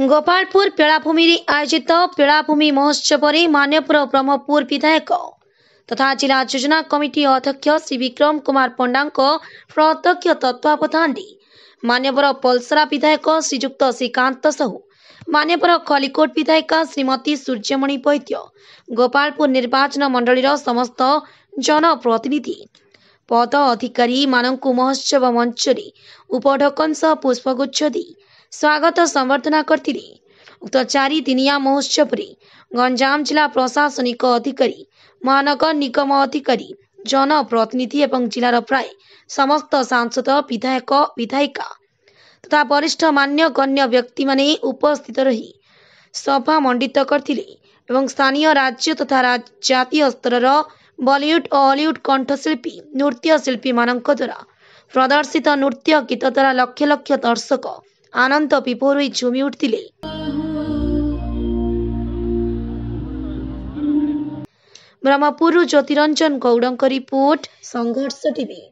गोपालपुर पेलाभूमि आयोजित पेलाभूमि महोत्सवले मान्यपुर ब्रह्मपुर विधायक तथा योजना कमिटी अध्यक्ष श्री विक्रम कुमार पण्डा प्रत्यक्ष तत्वधान पलसरा विधायक श्रीजुक्त श्रीकांत साहू मान्यपर खलिकोट विधायक श्रीमती सूर्यमणि वैद्य गोपालपुर निर्वाचन मण्डी समस्त जनप्रतिनिधि पद अधिकारी महोत्सव मञ्चले उपढकन सह पुगुच्छ ସ୍ୱାଗତ ସମ୍ବର୍ଦ୍ଧନା କରିଥିଲେ ଉକ୍ତ ଚାରିଦିନିଆ ମହୋତ୍ସବରେ ଗଞ୍ଜାମ ଜିଲ୍ଲା ପ୍ରଶାସନିକ ଅଧିକାରୀ ମହାନଗର ନିଗମ ଅଧିକାରୀ ଜନପ୍ରତିନିଧି ଏବଂ ଜିଲ୍ଲାର ପ୍ରାୟ ସମସ୍ତ ସାଂସଦ ବିଧାୟକ ବିଧାୟିକା ତଥା ବରିଷ୍ଠ ମାନ୍ୟ ଗଣ୍ୟ ବ୍ୟକ୍ତିମାନେ ଉପସ୍ଥିତ ରହି ସଭା ମଣ୍ଡିତ କରିଥିଲେ ଏବଂ ସ୍ଥାନୀୟ ରାଜ୍ୟ ତଥା ଜାତୀୟ ସ୍ତରର ବଲିଉଡ୍ ଓ ଅଲିଉଡ୍ କଣ୍ଠଶିଳ୍ପୀ ନୃତ୍ୟ ଶିଳ୍ପୀମାନଙ୍କ ଦ୍ୱାରା ପ୍ରଦର୍ଶିତ ନୃତ୍ୟ ଗୀତ ଦ୍ୱାରା ଲକ୍ଷ ଲକ୍ଷ ଦର୍ଶକ ଆନନ୍ଦ ପିପୋରୁଇ ଝୁମି ଉଠିଥିଲେ ବ୍ରହ୍ମପୁରରୁ ଜ୍ୟୋତିରଞ୍ଜନ ଗୌଡ଼ଙ୍କ ରିପୋର୍ଟ ସଂଘର୍ଷ ଟିଭି